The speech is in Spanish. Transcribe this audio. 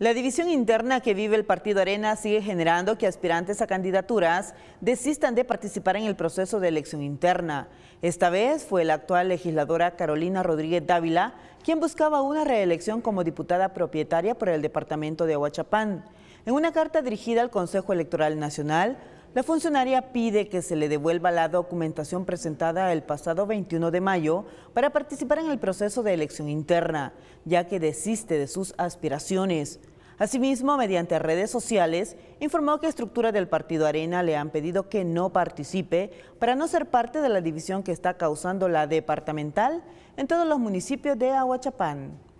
La división interna que vive el Partido Arena sigue generando que aspirantes a candidaturas desistan de participar en el proceso de elección interna. Esta vez fue la actual legisladora Carolina Rodríguez Dávila quien buscaba una reelección como diputada propietaria por el departamento de Aguachapán. En una carta dirigida al Consejo Electoral Nacional, la funcionaria pide que se le devuelva la documentación presentada el pasado 21 de mayo para participar en el proceso de elección interna, ya que desiste de sus aspiraciones. Asimismo, mediante redes sociales, informó que estructura del partido Arena le han pedido que no participe para no ser parte de la división que está causando la departamental en todos los municipios de Aguachapán.